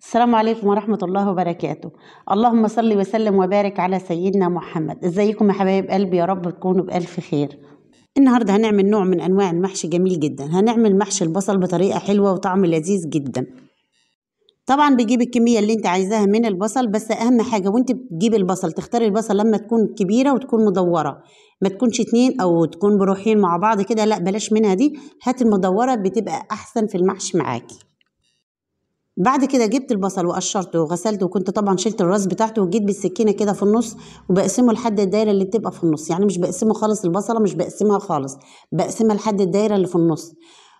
السلام عليكم ورحمة الله وبركاته اللهم صل وسلم وبارك على سيدنا محمد ازيكم يا حبايب قلبي يا رب تكونوا بألف خير النهاردة هنعمل نوع من أنواع المحشي جميل جدا هنعمل محشي البصل بطريقة حلوة وطعم لذيذ جدا طبعا بجيب الكمية اللي انت عايزاها من البصل بس أهم حاجة وانت بتجيب البصل تختاري البصل لما تكون كبيرة وتكون مدورة ما تكونش اتنين أو تكون بروحين مع بعض كده لا بلاش منها دي هات المدورة بتبقى أحسن في المحشي معاكي بعد كده جبت البصل وقشرته وغسلته وكنت طبعا شلت الراس بتاعته وجيت بالسكينه كده في النص وبقسمه لحد الدايره اللي بتبقى في النص يعني مش بقسمه خالص البصله مش بقسمها خالص بقسمها لحد الدايره اللي في النص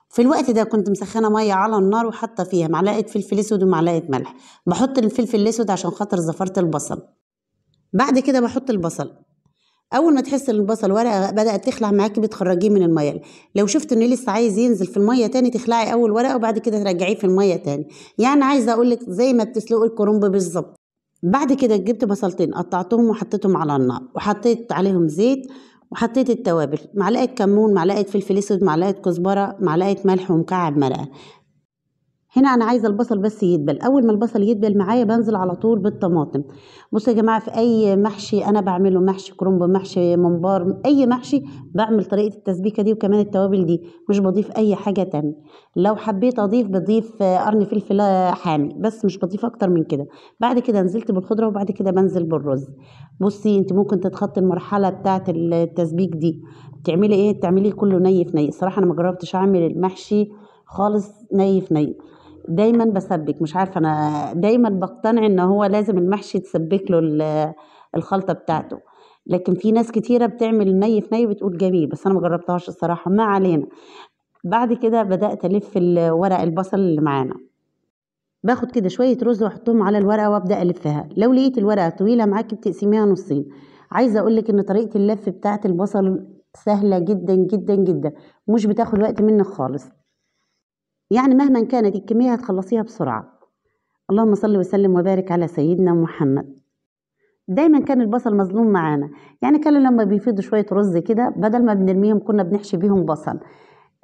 في الوقت ده كنت مسخنه ميه على النار وحاطه فيها معلقه فلفل اسود ومعلقه ملح بحط الفلفل الاسود عشان خاطر زفرت البصل بعد كده بحط البصل اول ما تحس ان البصل ورقه بدات تخلع معاكي بتخرجيه من الميه لو شفت انه لسه عايز ينزل في الميه تاني تخلعي اول ورقه وبعد كده ترجعيه في الميه تاني يعني عايزه اقول لك زي ما بتسلقي الكرنب بالظبط بعد كده جبت بصلتين قطعتهم وحطيتهم على النار وحطيت عليهم زيت وحطيت التوابل معلقه كمون معلقه فلفل اسود معلقه كزبره معلقه ملح ومكعب مرقه هنا انا عايزه البصل بس يدبل اول ما البصل يدبل معايا بنزل على طول بالطماطم بصوا يا جماعه في اي محشي انا بعمله محشي كرنب محشي ممبار اي محشي بعمل طريقه التسبيكه دي وكمان التوابل دي مش بضيف اي حاجه تانية لو حبيت اضيف بضيف قرن فلفل حامي بس مش بضيف اكتر من كده بعد كده نزلت بالخضره وبعد كده بنزل بالرز بصي انت ممكن تتخطي المرحله بتاعه التسبيك دي تعملي ايه تعملي كله ني في ني الصراحه انا ما جربتش اعمل المحشي خالص ني في ني دايما بسبك مش عارفة أنا دايما بقتنع إن هو لازم المحشي تسبك له الخلطة بتاعته لكن في ناس كتيرة بتعمل ني في ني بتقول جميل بس أنا مجربتهاش الصراحة ما علينا بعد كده بدأت ألف ورق البصل اللي معانا باخد كده شوية رز وأحطهم على الورقة وأبدأ ألفها لو لقيت الورقة طويلة معاكي بتقسميها نصين عايزة أقولك إن طريقة اللف بتاعة البصل سهلة جدا جدا جدا مش بتاخد وقت منك خالص يعني مهما كانت الكمية هتخلصيها بسرعة اللهم صل وسلم وبارك على سيدنا محمد دايما كان البصل مظلوم معانا يعني كان لما بيفيضوا شوية رز كده بدل ما بنرميهم كنا بنحشي بيهم بصل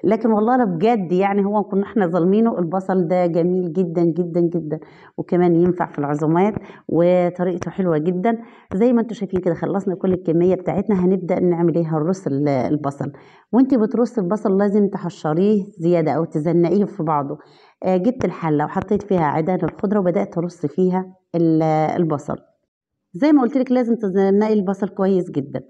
لكن والله بجد يعني هو كنا احنا ظالمينه البصل ده جميل جدا جدا جدا وكمان ينفع في العزومات وطريقته حلوه جدا زي ما انتم شايفين كده خلصنا كل الكميه بتاعتنا هنبدا نعمل ايه هنرص البصل وانت بترص البصل لازم تحشريه زياده او تزنقيه في بعضه آه جبت الحله وحطيت فيها عيدان الخضره وبدات ارص فيها البصل زي ما قلت لك لازم تزنقي البصل كويس جدا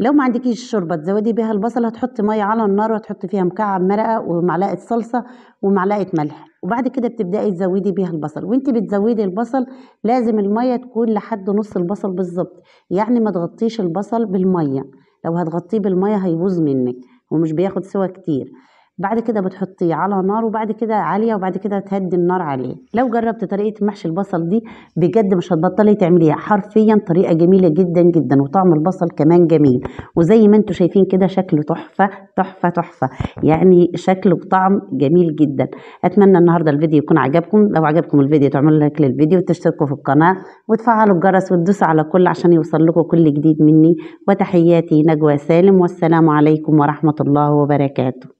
لو ما عندكيش الشوربه تزودي بها البصل هتحطي ميه على النار وتحطي فيها مكعب مرقه ومعلقه صلصه ومعلقه ملح وبعد كده بتبداي تزودي بيها البصل وانت بتزودي البصل لازم الميه تكون لحد نص البصل بالظبط يعني ما تغطيش البصل بالميه لو هتغطيه بالميه هيبوظ منك ومش بياخد سوا كتير بعد كده بتحطيه على نار وبعد كده عاليه وبعد كده تهدي النار عليه لو جربت طريقه محشي البصل دي بجد مش هتبطلي تعمليها حرفيا طريقه جميله جدا جدا وطعم البصل كمان جميل وزي ما انتم شايفين كده شكله تحفه تحفه تحفه يعني شكله وطعم جميل جدا اتمنى النهارده الفيديو يكون عجبكم لو عجبكم الفيديو تعملوا لايك للفيديو وتشتركوا في القناه وتفعلوا الجرس وتدوسوا على كل عشان يوصل لكم كل جديد مني وتحياتي نجوى سالم والسلام عليكم ورحمه الله وبركاته